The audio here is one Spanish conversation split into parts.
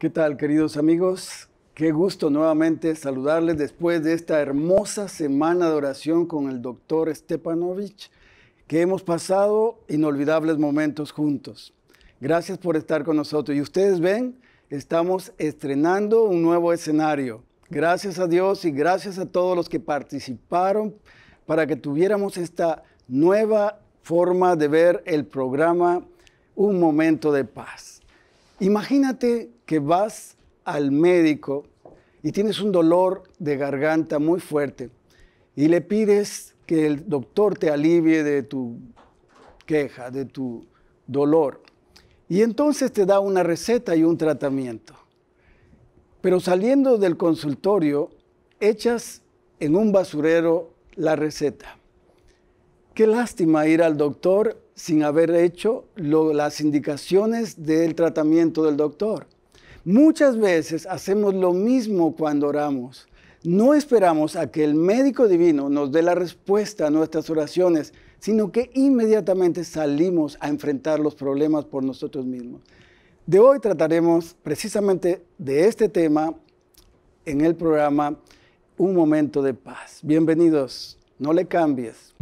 ¿Qué tal, queridos amigos? Qué gusto nuevamente saludarles después de esta hermosa semana de oración con el doctor Stepanovich, que hemos pasado inolvidables momentos juntos. Gracias por estar con nosotros. Y ustedes ven, estamos estrenando un nuevo escenario. Gracias a Dios y gracias a todos los que participaron para que tuviéramos esta nueva forma de ver el programa Un Momento de Paz. Imagínate que vas al médico y tienes un dolor de garganta muy fuerte y le pides que el doctor te alivie de tu queja, de tu dolor. Y entonces te da una receta y un tratamiento. Pero saliendo del consultorio, echas en un basurero la receta. Qué lástima ir al doctor sin haber hecho las indicaciones del tratamiento del doctor. Muchas veces hacemos lo mismo cuando oramos. No esperamos a que el médico divino nos dé la respuesta a nuestras oraciones, sino que inmediatamente salimos a enfrentar los problemas por nosotros mismos. De hoy trataremos precisamente de este tema en el programa Un momento de paz. Bienvenidos, no le cambies.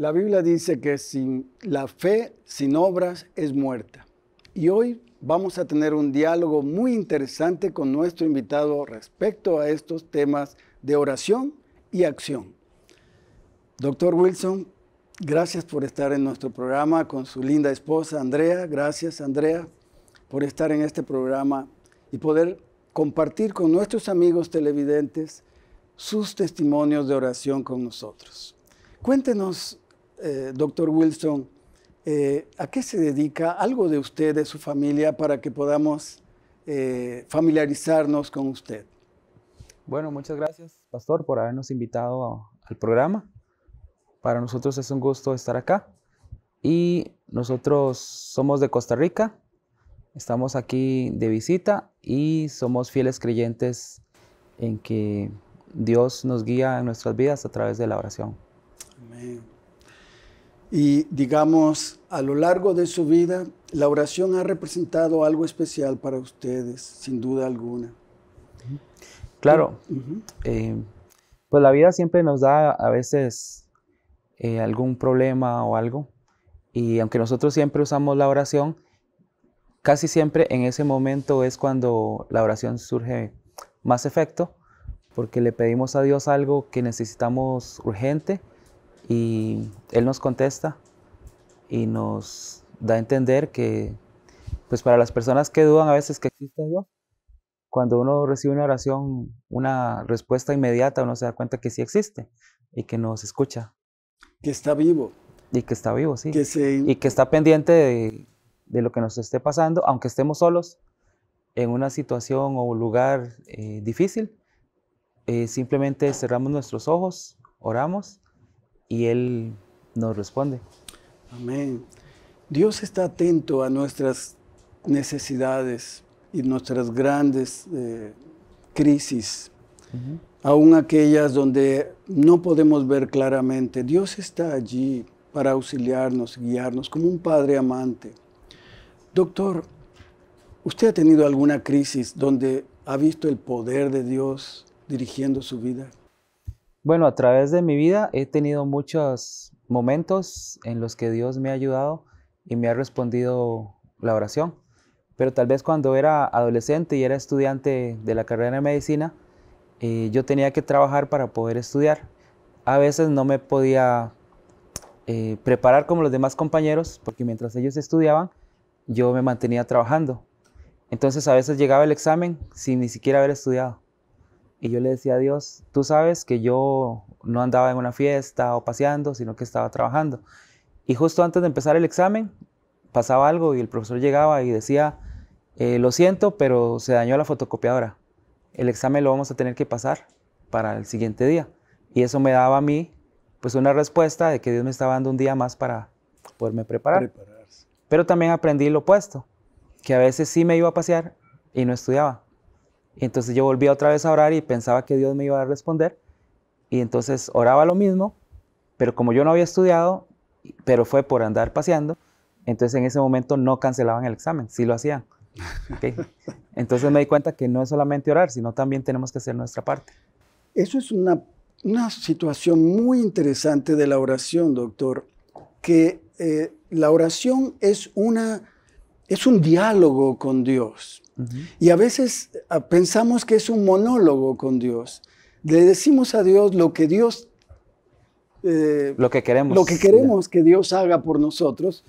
La Biblia dice que sin la fe sin obras es muerta. Y hoy vamos a tener un diálogo muy interesante con nuestro invitado respecto a estos temas de oración y acción. Doctor Wilson, gracias por estar en nuestro programa con su linda esposa Andrea. Gracias Andrea por estar en este programa y poder compartir con nuestros amigos televidentes sus testimonios de oración con nosotros. Cuéntenos eh, doctor Wilson, eh, ¿a qué se dedica algo de usted, de su familia, para que podamos eh, familiarizarnos con usted? Bueno, muchas gracias, Pastor, por habernos invitado al programa. Para nosotros es un gusto estar acá. Y nosotros somos de Costa Rica, estamos aquí de visita y somos fieles creyentes en que Dios nos guía en nuestras vidas a través de la oración. Amén. Y digamos, a lo largo de su vida, la oración ha representado algo especial para ustedes, sin duda alguna. Claro. Eh, pues la vida siempre nos da a veces eh, algún problema o algo. Y aunque nosotros siempre usamos la oración, casi siempre en ese momento es cuando la oración surge más efecto, porque le pedimos a Dios algo que necesitamos urgente y Él nos contesta y nos da a entender que, pues para las personas que dudan a veces que existe Dios, cuando uno recibe una oración, una respuesta inmediata, uno se da cuenta que sí existe y que nos escucha. Que está vivo. Y que está vivo, sí. Y que está pendiente de, lo que nos esté pasando, aunque estemos solos en una situación o lugar eh, difícil. Eh, simplemente cerramos nuestros ojos, oramos y Él nos responde. Amén. Dios está atento a nuestras necesidades y nuestras grandes eh, crisis, aún aquellas donde no podemos ver claramente. Dios está allí para auxiliarnos, guiarnos, como un padre amante. Doctor, ¿usted ha tenido alguna crisis donde ha visto el poder de Dios dirigiendo su vida? Bueno, a través de mi vida he tenido muchos momentos en los que Dios me ha ayudado y me ha respondido la oración. Pero tal vez cuando era adolescente y era estudiante de la carrera de medicina, eh, yo tenía que trabajar para poder estudiar. A veces no me podía eh, preparar como los demás compañeros, porque mientras ellos estudiaban, yo me mantenía trabajando. Entonces a veces llegaba el examen sin ni siquiera haber estudiado. Y yo le decía a Dios, tú sabes que yo no andaba en una fiesta o paseando, sino que estaba trabajando. Y justo antes de empezar el examen, pasaba algo y el profesor llegaba y decía, eh, lo siento, pero se dañó la fotocopiadora. El examen lo vamos a tener que pasar para el siguiente día. Y eso me daba a mí pues una respuesta de que Dios me estaba dando un día más para poderme preparar. Pero también aprendí lo opuesto, que a veces sí me iba a pasear y no estudiaba entonces yo volvía otra vez a orar y pensaba que Dios me iba a responder. Y entonces oraba lo mismo, pero como yo no había estudiado, pero fue por andar paseando, entonces en ese momento no cancelaban el examen, sí lo hacían. Entonces me di cuenta que no es solamente orar, sino también tenemos que hacer nuestra parte. Eso es una, situación muy interesante de la oración, doctor, que eh, la oración es una es un diálogo con Dios. Y a veces ah, pensamos que es un monólogo con Dios. Le decimos a Dios lo que Dios... Eh, lo que queremos. que Dios haga por nosotros,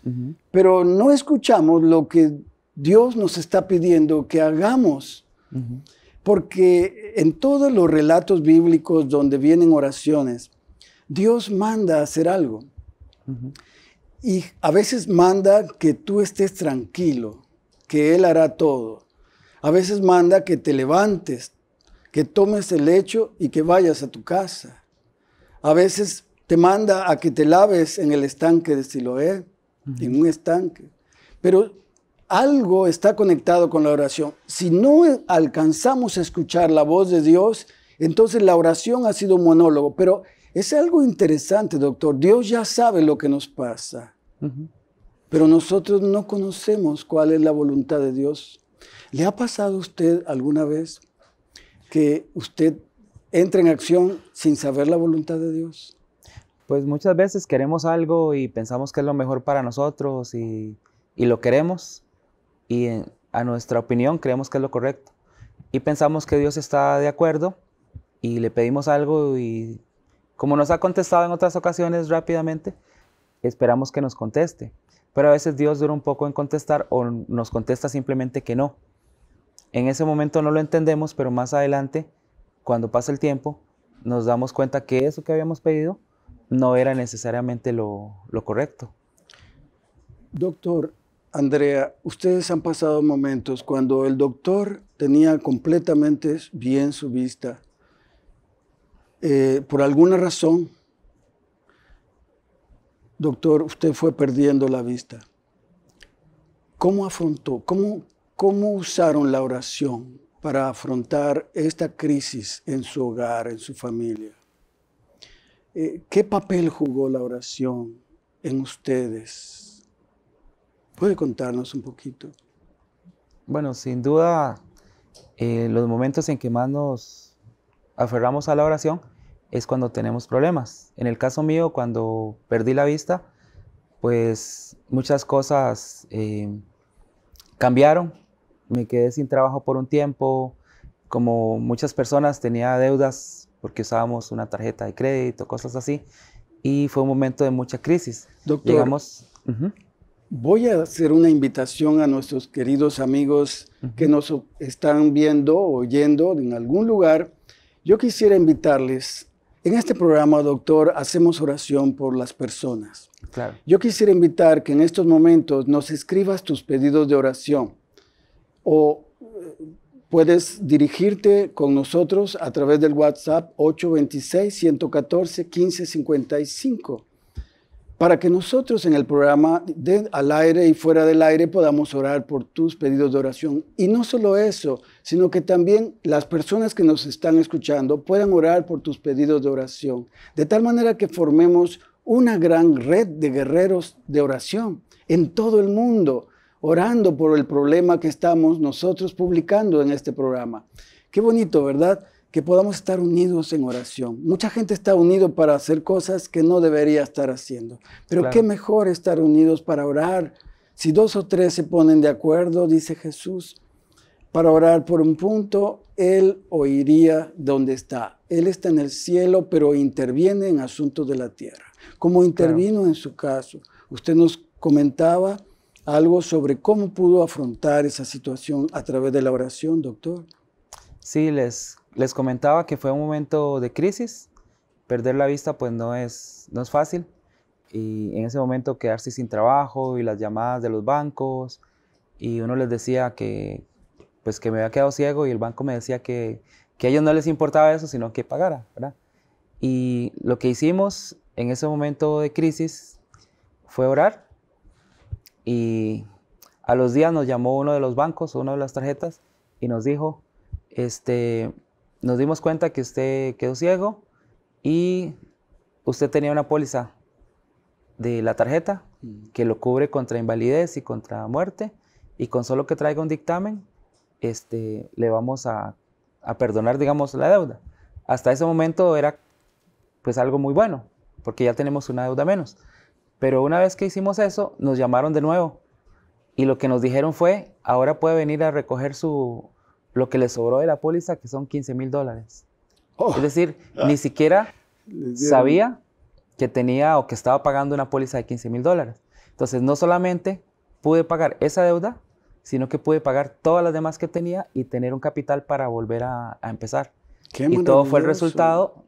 pero no escuchamos lo que Dios nos está pidiendo que hagamos. Porque en todos los relatos bíblicos donde vienen oraciones, Dios manda a hacer algo. Y a veces manda que tú estés tranquilo, que Él hará todo. A veces manda que te levantes, que tomes el lecho y que vayas a tu casa. A veces te manda a que te laves en el estanque de Siloé, en un estanque. Pero algo está conectado con la oración. Si no alcanzamos a escuchar la voz de Dios, entonces la oración ha sido un monólogo, pero es algo interesante, doctor. Dios ya sabe lo que nos pasa, pero nosotros no conocemos cuál es la voluntad de Dios. ¿Le ha pasado a usted alguna vez que usted entra en acción sin saber la voluntad de Dios? Pues muchas veces queremos algo y pensamos que es lo mejor para nosotros y, lo queremos y a nuestra opinión creemos que es lo correcto. Y pensamos que Dios está de acuerdo y le pedimos algo y como nos ha contestado en otras ocasiones rápidamente, esperamos que nos conteste. Pero a veces Dios dura un poco en contestar o nos contesta simplemente que no. En ese momento no lo entendemos, pero más adelante, cuando pasa el tiempo, nos damos cuenta que eso que habíamos pedido no era necesariamente lo, lo correcto. Doctor, Andrea, ustedes han pasado momentos cuando el doctor tenía completamente bien su vista eh, por alguna razón, doctor, usted fue perdiendo la vista. ¿Cómo afrontó? ¿Cómo, cómo usaron la oración para afrontar esta crisis en su hogar, en su familia? Eh, ¿Qué papel jugó la oración en ustedes? ¿Puede contarnos un poquito? Bueno, sin duda, eh, los momentos en que más nos aferramos a la oración es cuando tenemos problemas. En el caso mío, cuando perdí la vista, pues muchas cosas eh, cambiaron. Me quedé sin trabajo por un tiempo. Como muchas personas tenía deudas porque usábamos una tarjeta de crédito, cosas así. Y fue un momento de mucha crisis. Doctor, Llegamos, voy a hacer una invitación a nuestros queridos amigos que nos están viendo, o oyendo en algún lugar. Yo quisiera invitarles en este programa, doctor, hacemos oración por las personas. Yo quisiera invitar que en estos momentos nos escribas tus pedidos de oración o eh, puedes dirigirte con nosotros a través del WhatsApp 826-114-1555 para que nosotros en el programa de al aire y fuera del aire podamos orar por tus pedidos de oración. Y no solo eso, sino que también las personas que nos están escuchando puedan orar por tus pedidos de oración, de tal manera que formemos una gran red de guerreros de oración en todo el mundo, orando por el problema que estamos nosotros publicando en este programa. Qué bonito, ¿verdad? que podamos estar unidos en oración. Mucha gente está unido para hacer cosas que no debería estar haciendo, pero qué mejor estar unidos para orar. Si dos o tres se ponen de acuerdo, dice Jesús, para orar por un punto, Él oiría donde está. Él está en el cielo, pero interviene en asuntos de la tierra, como intervino en su caso. Usted nos comentaba algo sobre cómo pudo afrontar esa situación a través de la oración, doctor. Sí, les les comentaba que fue un momento de crisis, perder la vista pues no es, no es fácil y en ese momento quedarse sin trabajo y las llamadas de los bancos y uno les decía que pues que me había quedado ciego y el banco me decía que, que a ellos no les importaba eso sino que pagara, ¿verdad? Y lo que hicimos en ese momento de crisis fue orar y a los días nos llamó uno de los bancos, una de las tarjetas y nos dijo, este, nos dimos cuenta que usted quedó ciego y usted tenía una póliza de la tarjeta que lo cubre contra invalidez y contra muerte y con solo que traiga un dictamen, este, le vamos a, a perdonar, digamos, la deuda. Hasta ese momento era pues algo muy bueno, porque ya tenemos una deuda menos. Pero una vez que hicimos eso, nos llamaron de nuevo y lo que nos dijeron fue, ahora puede venir a recoger su, lo que le sobró de la póliza, que son 15 mil dólares. Oh. Es decir, ni siquiera ah. sabía que tenía o que estaba pagando una póliza de 15 mil dólares. Entonces, no solamente pude pagar esa deuda, sino que pude pagar todas las demás que tenía y tener un capital para volver a, empezar. y todo fue el resultado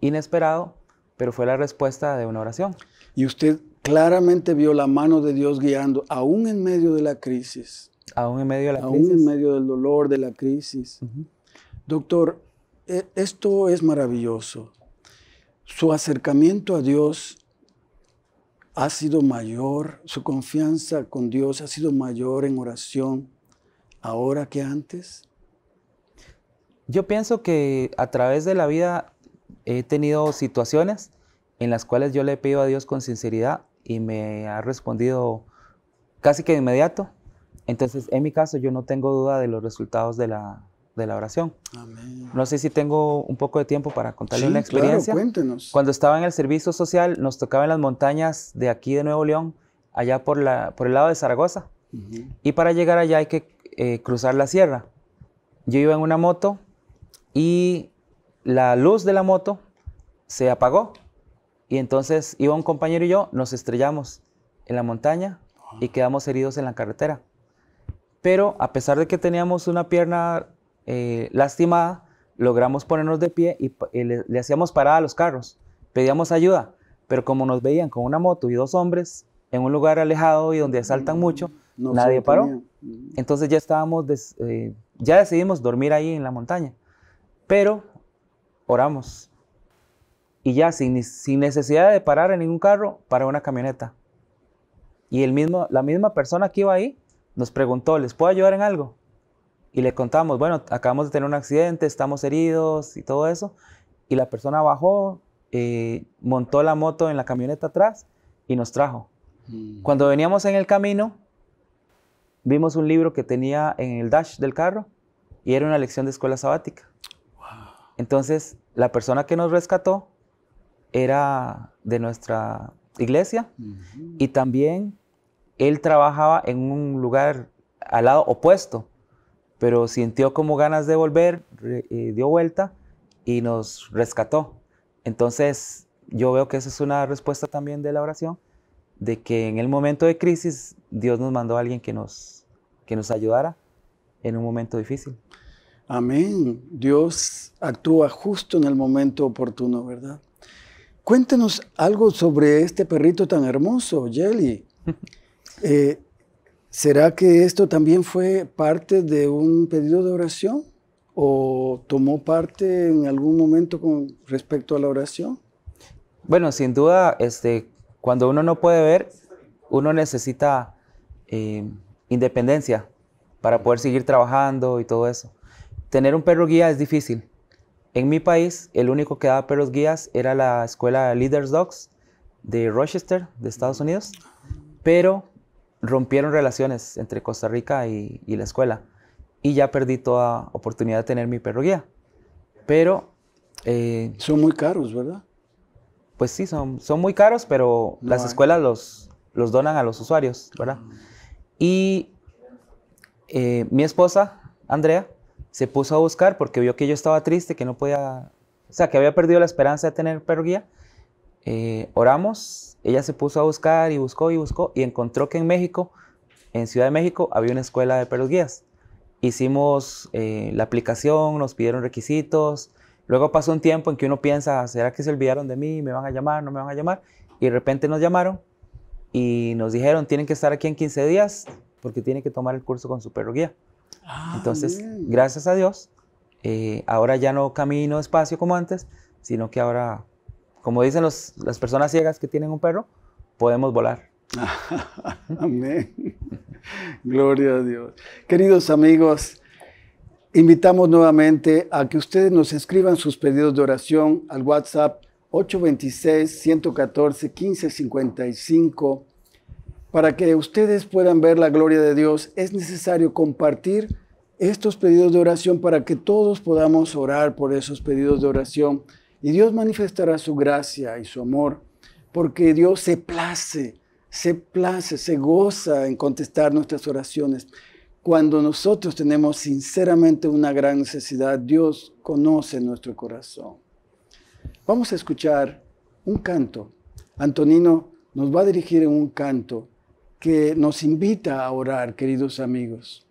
inesperado, pero fue la respuesta de una oración. Y usted claramente vio la mano de Dios guiando, aún en medio de la crisis, Aún en medio de la crisis. en medio del dolor, de la crisis. Doctor, e, esto es maravilloso. Su acercamiento a Dios ha sido mayor, su confianza con Dios ha sido mayor en oración ahora que antes. Yo pienso que a través de la vida he tenido situaciones en las cuales yo le pido a Dios con sinceridad y me ha respondido casi que de inmediato. Entonces, en mi caso, yo no tengo duda de los resultados de la, de la oración. No sé si tengo un poco de tiempo para contarle una experiencia. cuéntenos. Cuando estaba en el servicio social, nos tocaba en las montañas de aquí de Nuevo León, allá por, la, por el lado de Zaragoza. Y para llegar allá hay que eh, cruzar la sierra. Yo iba en una moto y la luz de la moto se apagó. Y entonces iba un compañero y yo, nos estrellamos en la montaña y ah. quedamos heridos en la carretera. Pero a pesar de que teníamos una pierna eh, lastimada, logramos ponernos de pie y, le, hacíamos parada a los carros. Pedíamos ayuda, pero como nos veían con una moto y dos hombres en un lugar alejado y donde asaltan mm, mucho, nadie paró. Mm. Entonces ya estábamos, eh, ya decidimos dormir ahí en la montaña. Pero oramos. Y ya sin, necesidad de parar en ningún carro, para una camioneta. Y el mismo, la misma persona que iba ahí nos preguntó, ¿les puedo ayudar en algo? Y le contamos, bueno, acabamos de tener un accidente, estamos heridos y todo eso. Y la persona bajó, eh, montó la moto en la camioneta atrás y nos trajo. Mm. Cuando veníamos en el camino, vimos un libro que tenía en el dash del carro y era una lección de escuela sabática. Entonces, la persona que nos rescató era de nuestra iglesia mm. y también él trabajaba en un lugar al lado opuesto, pero sintió como ganas de volver, eh, dio vuelta y nos rescató. Entonces, yo veo que esa es una respuesta también de la oración, de que en el momento de crisis Dios nos mandó a alguien que nos, que nos ayudara en un momento difícil. Amén. Dios actúa justo en el momento oportuno, ¿verdad? Cuéntenos algo sobre este perrito tan hermoso, Jelly. Eh, ¿Será que esto también fue parte de un pedido de oración? ¿O tomó parte en algún momento con respecto a la oración? Bueno, sin duda, este, cuando uno no puede ver, uno necesita eh, independencia para poder seguir trabajando y todo eso. Tener un perro guía es difícil. En mi país, el único que daba perros guías era la escuela Leaders Dogs de Rochester, de Estados Unidos. Pero rompieron relaciones entre Costa Rica y, la escuela. Y ya perdí toda oportunidad de tener mi perro guía. Pero... Eh, son muy caros, ¿verdad? Pues sí, son, son muy caros, pero las escuelas los, los donan a los usuarios, ¿verdad? Y eh, mi esposa, Andrea, se puso a buscar porque vio que yo estaba triste, que no podía, o sea, que había perdido la esperanza de tener perro guía eh, oramos, ella se puso a buscar y buscó y buscó y encontró que en México, en Ciudad de México, había una escuela de perros guías. Hicimos eh, la aplicación, nos pidieron requisitos, luego pasó un tiempo en que uno piensa, ¿será que se olvidaron de mí? ¿Me van a llamar? ¿No me van a llamar? Y de repente nos llamaron y nos dijeron, tienen que estar aquí en 15 días porque tienen que tomar el curso con su perro guía. Ah, Entonces, gracias a Dios, eh, ahora ya no camino despacio como antes, sino que ahora como dicen las personas ciegas que tienen un perro, podemos volar. Amén. Gloria a Dios. Queridos amigos, invitamos nuevamente a que ustedes nos escriban sus pedidos de oración al WhatsApp 826-114-1555. Para que ustedes puedan ver la gloria de Dios, es necesario compartir estos pedidos de oración para que todos podamos orar por esos pedidos de oración y Dios manifestará su gracia y su amor porque Dios se place, se place, se goza en contestar nuestras oraciones. Cuando nosotros tenemos sinceramente una gran necesidad, Dios conoce nuestro corazón. Vamos a escuchar un canto. Antonino nos va a dirigir en un canto que nos invita a orar, queridos amigos.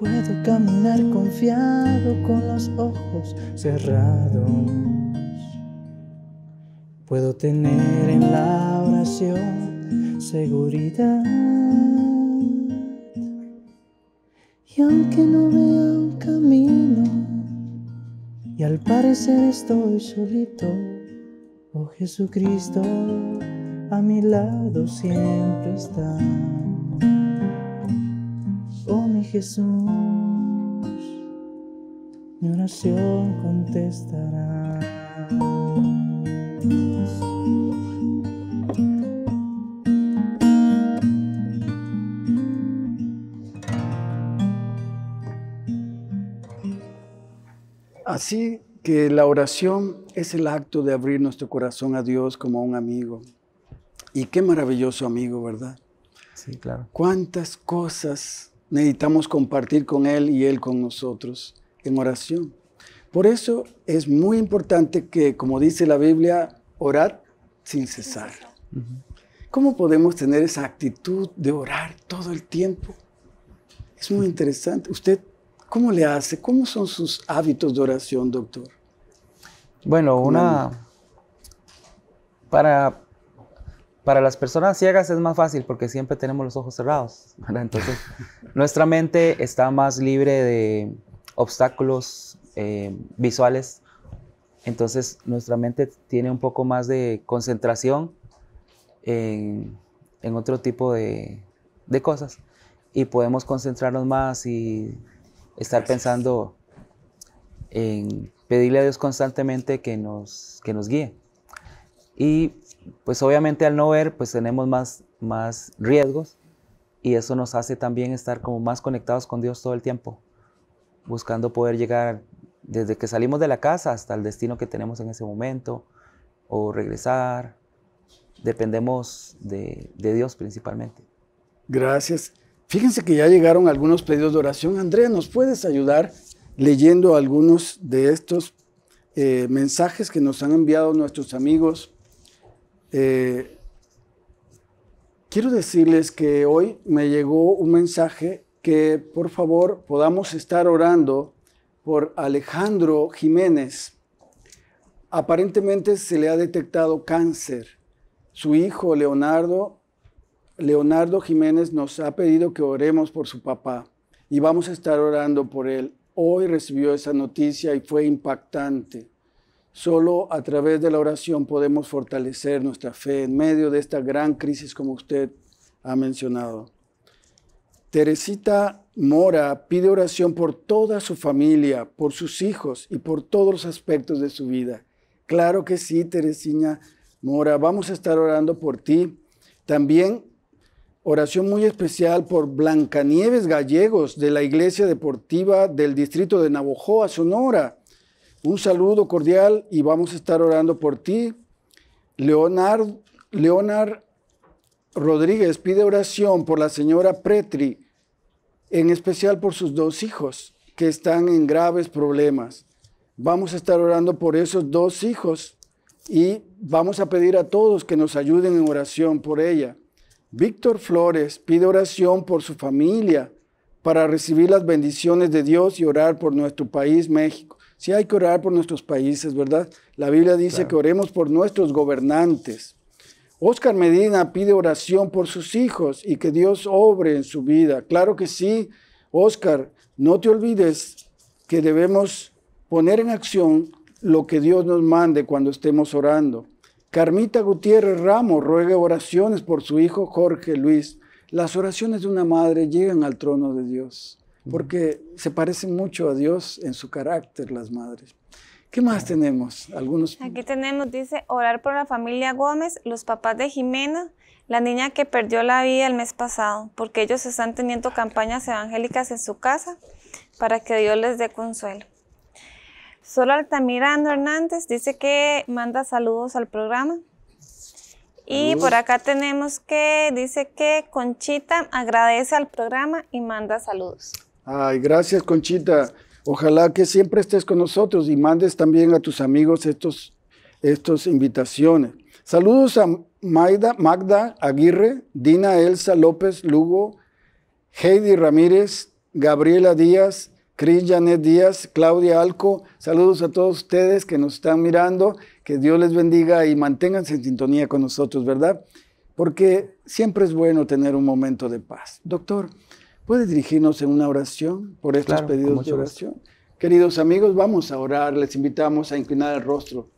Puedo caminar confiado con los ojos cerrados. Puedo tener en la oración seguridad. Y aunque no vea un camino, y al parecer estoy solito, oh Jesucristo, a mi lado siempre está. Jesús, mi oración contestará. Así que la oración es el acto de abrir nuestro corazón a Dios como a un amigo. Y qué maravilloso amigo, ¿verdad? Sí, claro. ¿Cuántas cosas necesitamos compartir con Él y Él con nosotros en oración. Por eso es muy importante que, como dice la Biblia, orar sin cesar. ¿Cómo podemos tener esa actitud de orar todo el tiempo? Es muy interesante. ¿Usted cómo le hace? ¿Cómo son sus hábitos de oración, doctor? Bueno, una... Para para las personas ciegas es más fácil porque siempre tenemos los ojos cerrados. Entonces, nuestra mente está más libre de obstáculos eh, visuales. Entonces, nuestra mente tiene un poco más de concentración en, otro tipo de, de, cosas. Y podemos concentrarnos más y estar pensando en pedirle a Dios constantemente que nos, que nos guíe. Y pues obviamente al no ver, pues tenemos más, más riesgos y eso nos hace también estar como más conectados con Dios todo el tiempo, buscando poder llegar desde que salimos de la casa hasta el destino que tenemos en ese momento o regresar. Dependemos de, Dios principalmente. Gracias. Fíjense que ya llegaron algunos pedidos de oración. Andrea, ¿nos puedes ayudar leyendo algunos de estos eh, mensajes que nos han enviado nuestros amigos? Eh, quiero decirles que hoy me llegó un mensaje que por favor podamos estar orando por Alejandro Jiménez. Aparentemente se le ha detectado cáncer. Su hijo Leonardo, Leonardo Jiménez nos ha pedido que oremos por su papá y vamos a estar orando por él. Hoy recibió esa noticia y fue impactante. Solo a través de la oración podemos fortalecer nuestra fe en medio de esta gran crisis como usted ha mencionado. Teresita Mora pide oración por toda su familia, por sus hijos y por todos los aspectos de su vida. Claro que sí, Teresina Mora, vamos a estar orando por ti. También oración muy especial por Blancanieves Gallegos de la Iglesia Deportiva del Distrito de Navojoa, Sonora un saludo cordial y vamos a estar orando por ti. Leonard, Rodríguez pide oración por la señora Pretri, en especial por sus dos hijos que están en graves problemas. Vamos a estar orando por esos dos hijos y vamos a pedir a todos que nos ayuden en oración por ella. Víctor Flores pide oración por su familia para recibir las bendiciones de Dios y orar por nuestro país, México. Sí hay que orar por nuestros países, ¿verdad? La Biblia dice que oremos por nuestros gobernantes. Óscar Medina pide oración por sus hijos y que Dios obre en su vida. Claro que sí, Óscar, no te olvides que debemos poner en acción lo que Dios nos mande cuando estemos orando. Carmita Gutiérrez Ramos ruega oraciones por su hijo Jorge Luis. Las oraciones de una madre llegan al trono de Dios porque se parecen mucho a Dios en su carácter las madres. ¿Qué más tenemos? Algunos. Aquí tenemos, dice, orar por la familia Gómez, los papás de Jimena, la niña que perdió la vida el mes pasado, porque ellos están teniendo campañas evangélicas en su casa para que Dios les dé consuelo. Solo Altamirano Hernández dice que manda saludos al programa. Y por acá tenemos que, dice que Conchita agradece al programa y manda saludos. Ay, gracias Conchita. Ojalá que siempre estés con nosotros y mandes también a tus amigos estas estos invitaciones. Saludos a Maida, Magda Aguirre, Dina Elsa López Lugo, Heidi Ramírez, Gabriela Díaz, Cris Janet Díaz, Claudia Alco. Saludos a todos ustedes que nos están mirando. Que Dios les bendiga y manténganse en sintonía con nosotros, ¿verdad? Porque siempre es bueno tener un momento de paz. Doctor, ¿Puedes dirigirnos en una oración por estos pedidos de oración? Queridos amigos, vamos a orar. Les invitamos a inclinar el rostro.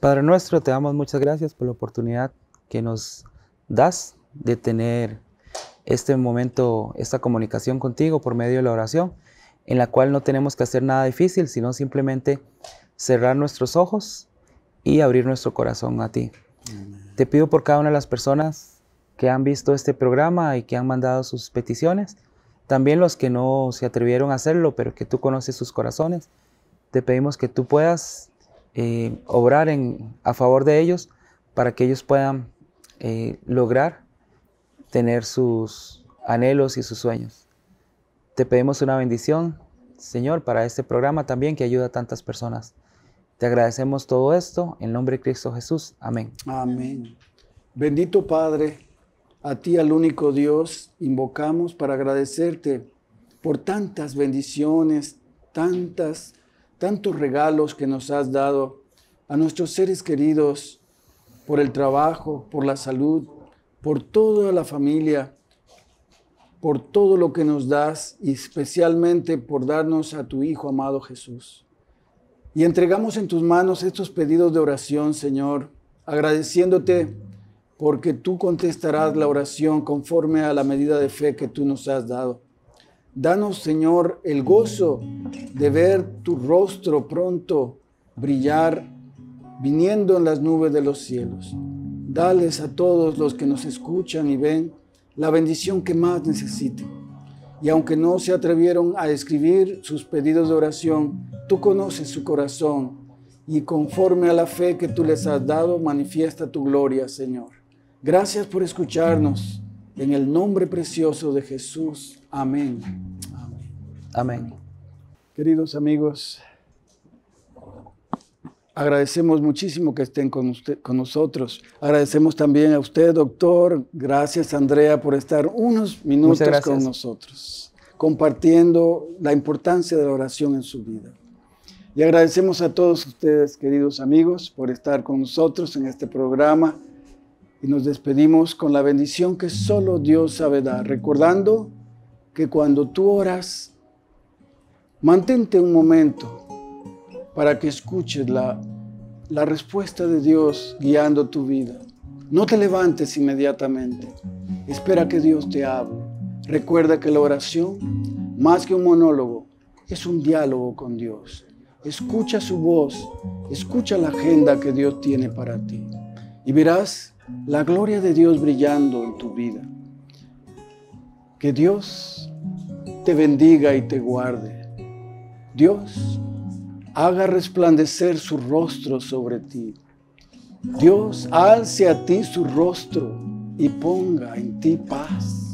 Padre nuestro, te damos muchas gracias por la oportunidad que nos das de tener este momento, esta comunicación contigo por medio de la oración, en la cual no tenemos que hacer nada difícil, sino simplemente cerrar nuestros ojos y abrir nuestro corazón a ti. Te pido por cada una de las personas que han visto este programa y que han mandado sus peticiones. También los que no se atrevieron a hacerlo, pero que tú conoces sus corazones. Te pedimos que tú puedas eh, obrar en, a favor de ellos para que ellos puedan eh, lograr tener sus anhelos y sus sueños. Te pedimos una bendición, Señor, para este programa también que ayuda a tantas personas. Te agradecemos todo esto en nombre de Cristo Jesús. Amén. Amén. Bendito Padre a ti, al único Dios, invocamos para agradecerte por tantas bendiciones, tantas, tantos regalos que nos has dado a nuestros seres queridos, por el trabajo, por la salud, por toda la familia, por todo lo que nos das y especialmente por darnos a tu Hijo amado Jesús. Y entregamos en tus manos estos pedidos de oración, Señor, agradeciéndote porque tú contestarás la oración conforme a la medida de fe que tú nos has dado. Danos, Señor, el gozo de ver tu rostro pronto brillar, viniendo en las nubes de los cielos. Dales a todos los que nos escuchan y ven la bendición que más necesiten. Y aunque no se atrevieron a escribir sus pedidos de oración, tú conoces su corazón y conforme a la fe que tú les has dado, manifiesta tu gloria, Señor. Gracias por escucharnos. En el nombre precioso de Jesús. Amén. Amén. Queridos amigos, agradecemos muchísimo que estén con, con nosotros. Agradecemos también a usted, doctor. Gracias, Andrea, por estar unos minutos con nosotros, compartiendo la importancia de la oración en su vida. Y agradecemos a todos ustedes, queridos amigos, por estar con nosotros en este programa y nos despedimos con la bendición que solo Dios sabe dar, recordando que cuando tú oras, mantente un momento para que escuches la, la respuesta de Dios guiando tu vida. No te levantes inmediatamente, espera que Dios te hable. Recuerda que la oración, más que un monólogo, es un diálogo con Dios. Escucha su voz, escucha la agenda que Dios tiene para ti y verás la gloria de Dios brillando en tu vida. Que Dios te bendiga y te guarde. Dios haga resplandecer su rostro sobre ti. Dios alce a ti su rostro y ponga en ti paz.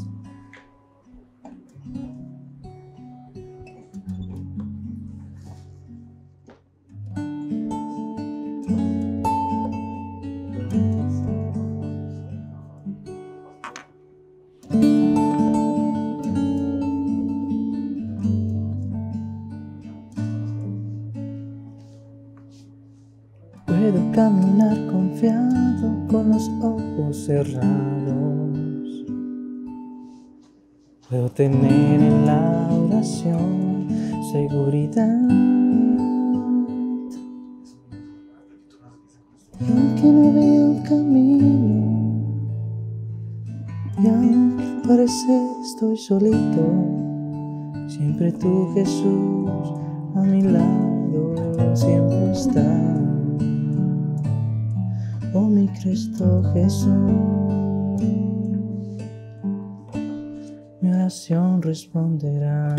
cerrados. Puedo tener en la oración seguridad. Y aunque no veo el camino, y aunque parece estoy solito, siempre tú Jesús a mi lado, siempre estás. Cristo Jesús. Mi oración responderá.